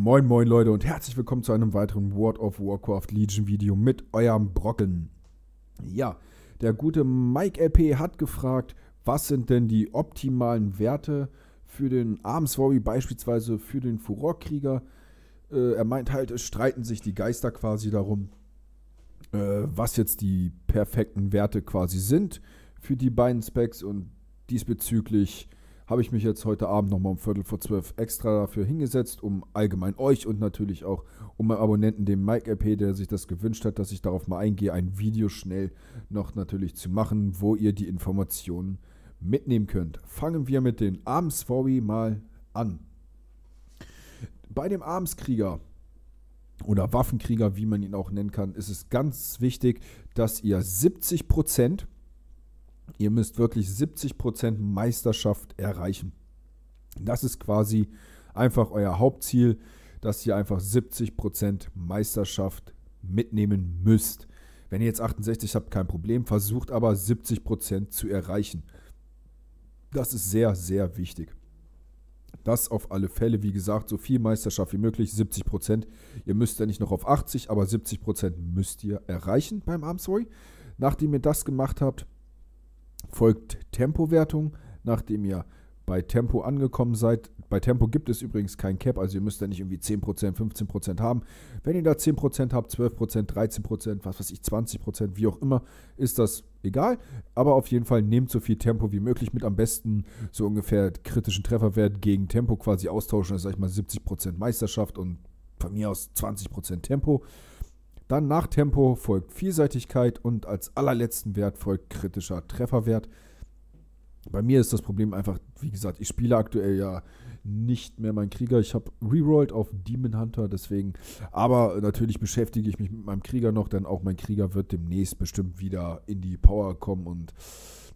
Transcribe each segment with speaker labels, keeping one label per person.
Speaker 1: Moin, moin Leute und herzlich willkommen zu einem weiteren World of Warcraft Legion Video mit eurem Brocken. Ja, der gute Mike LP hat gefragt, was sind denn die optimalen Werte für den Arms Armswarby, beispielsweise für den Furorkrieger. Äh, er meint halt, es streiten sich die Geister quasi darum, äh, was jetzt die perfekten Werte quasi sind für die beiden Specs und diesbezüglich habe ich mich jetzt heute Abend nochmal um Viertel vor zwölf extra dafür hingesetzt, um allgemein euch und natürlich auch um meinen Abonnenten, dem Mike RP, der sich das gewünscht hat, dass ich darauf mal eingehe, ein Video schnell noch natürlich zu machen, wo ihr die Informationen mitnehmen könnt. Fangen wir mit den Abendsvorbi mal an. Bei dem Abendskrieger oder Waffenkrieger, wie man ihn auch nennen kann, ist es ganz wichtig, dass ihr 70 Prozent Ihr müsst wirklich 70% Meisterschaft erreichen. Das ist quasi einfach euer Hauptziel, dass ihr einfach 70% Meisterschaft mitnehmen müsst. Wenn ihr jetzt 68 habt, kein Problem. Versucht aber 70% zu erreichen. Das ist sehr, sehr wichtig. Das auf alle Fälle, wie gesagt, so viel Meisterschaft wie möglich, 70 Ihr müsst ja nicht noch auf 80, aber 70 müsst ihr erreichen beim Armsway. Nachdem ihr das gemacht habt, folgt Tempowertung, nachdem ihr bei Tempo angekommen seid. Bei Tempo gibt es übrigens kein Cap, also ihr müsst da nicht irgendwie 10%, 15% haben. Wenn ihr da 10% habt, 12%, 13%, was weiß ich, 20%, wie auch immer, ist das egal. Aber auf jeden Fall nehmt so viel Tempo wie möglich mit. Am besten so ungefähr kritischen Trefferwert gegen Tempo quasi austauschen. Das ist, sag ich mal, 70% Meisterschaft und von mir aus 20% Tempo. Dann nach Tempo folgt Vielseitigkeit und als allerletzten Wert folgt kritischer Trefferwert. Bei mir ist das Problem einfach, wie gesagt, ich spiele aktuell ja nicht mehr meinen Krieger. Ich habe rerollt auf Demon Hunter, deswegen. Aber natürlich beschäftige ich mich mit meinem Krieger noch, denn auch mein Krieger wird demnächst bestimmt wieder in die Power kommen und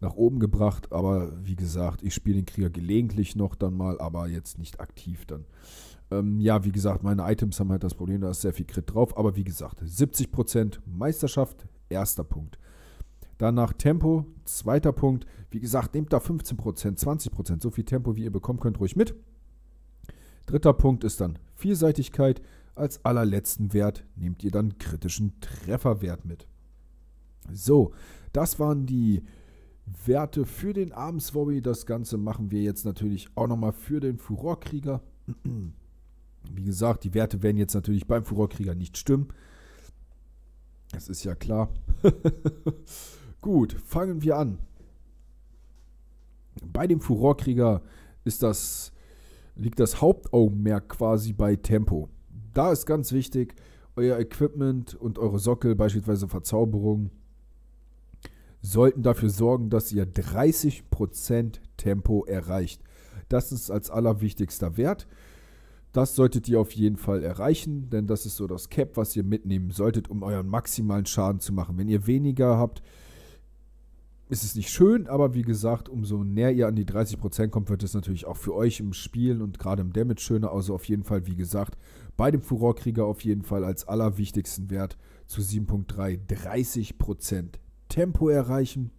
Speaker 1: nach oben gebracht. Aber wie gesagt, ich spiele den Krieger gelegentlich noch dann mal, aber jetzt nicht aktiv dann. Ähm, ja, wie gesagt, meine Items haben halt das Problem, da ist sehr viel Crit drauf. Aber wie gesagt, 70% Meisterschaft, erster Punkt. Danach Tempo, zweiter Punkt. Wie gesagt, nehmt da 15%, 20%, so viel Tempo, wie ihr bekommen könnt, ruhig mit. Dritter Punkt ist dann Vielseitigkeit. Als allerletzten Wert nehmt ihr dann kritischen Trefferwert mit. So, das waren die Werte für den Abendswobby. Das Ganze machen wir jetzt natürlich auch nochmal für den Furorkrieger. Wie gesagt, die Werte werden jetzt natürlich beim Furorkrieger nicht stimmen. Das ist ja klar. Gut, fangen wir an. Bei dem Furorkrieger ist das, liegt das Hauptaugenmerk quasi bei Tempo. Da ist ganz wichtig, euer Equipment und eure Sockel, beispielsweise Verzauberung, sollten dafür sorgen, dass ihr 30% Tempo erreicht. Das ist als allerwichtigster Wert. Das solltet ihr auf jeden Fall erreichen, denn das ist so das Cap, was ihr mitnehmen solltet, um euren maximalen Schaden zu machen. Wenn ihr weniger habt, ist es nicht schön, aber wie gesagt, umso näher ihr an die 30% kommt, wird es natürlich auch für euch im Spielen und gerade im Damage schöner. Also auf jeden Fall, wie gesagt, bei dem Furorkrieger auf jeden Fall als allerwichtigsten Wert zu 7.3 30% Tempo erreichen.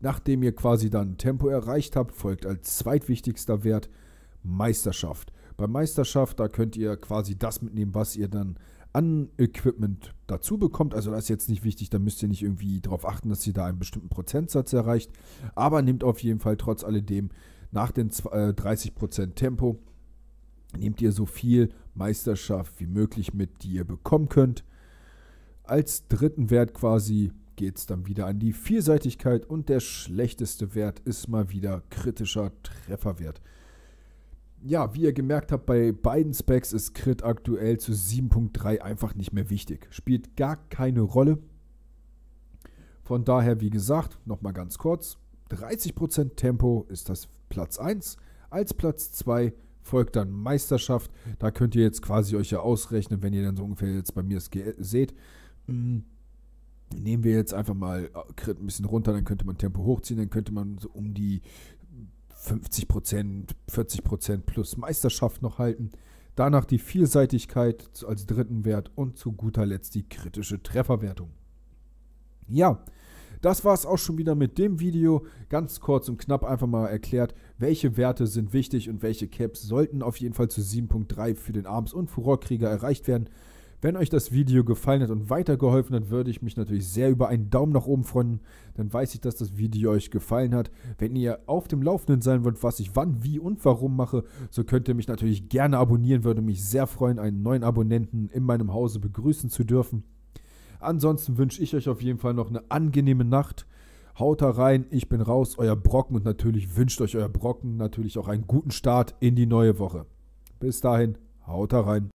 Speaker 1: Nachdem ihr quasi dann Tempo erreicht habt, folgt als zweitwichtigster Wert Meisterschaft bei Meisterschaft. Da könnt ihr quasi das mitnehmen, was ihr dann an Equipment dazu bekommt. Also das ist jetzt nicht wichtig, da müsst ihr nicht irgendwie darauf achten, dass ihr da einen bestimmten Prozentsatz erreicht. Aber nehmt auf jeden Fall trotz alledem nach den 30% äh, Tempo, nehmt ihr so viel Meisterschaft wie möglich mit, die ihr bekommen könnt. Als dritten Wert quasi geht es dann wieder an die Vielseitigkeit und der schlechteste Wert ist mal wieder kritischer Trefferwert ja, wie ihr gemerkt habt, bei beiden Specs ist Crit aktuell zu 7.3 einfach nicht mehr wichtig. Spielt gar keine Rolle. Von daher, wie gesagt, nochmal ganz kurz: 30% Tempo ist das Platz 1. Als Platz 2 folgt dann Meisterschaft. Da könnt ihr jetzt quasi euch ja ausrechnen, wenn ihr dann so ungefähr jetzt bei mir es seht. Hm, nehmen wir jetzt einfach mal äh, Crit ein bisschen runter, dann könnte man Tempo hochziehen, dann könnte man so um die 50 Prozent, 40 Prozent plus Meisterschaft noch halten. Danach die Vielseitigkeit als dritten Wert und zu guter Letzt die kritische Trefferwertung. Ja, das war es auch schon wieder mit dem Video. Ganz kurz und knapp einfach mal erklärt, welche Werte sind wichtig und welche Caps sollten auf jeden Fall zu 7.3 für den Arms- und Furorkrieger erreicht werden. Wenn euch das Video gefallen hat und weitergeholfen hat, würde ich mich natürlich sehr über einen Daumen nach oben freuen. Dann weiß ich, dass das Video euch gefallen hat. Wenn ihr auf dem Laufenden sein wollt, was ich wann, wie und warum mache, so könnt ihr mich natürlich gerne abonnieren. Würde mich sehr freuen, einen neuen Abonnenten in meinem Hause begrüßen zu dürfen. Ansonsten wünsche ich euch auf jeden Fall noch eine angenehme Nacht. Haut da rein, ich bin raus, euer Brocken und natürlich wünscht euch euer Brocken natürlich auch einen guten Start in die neue Woche. Bis dahin, haut da rein.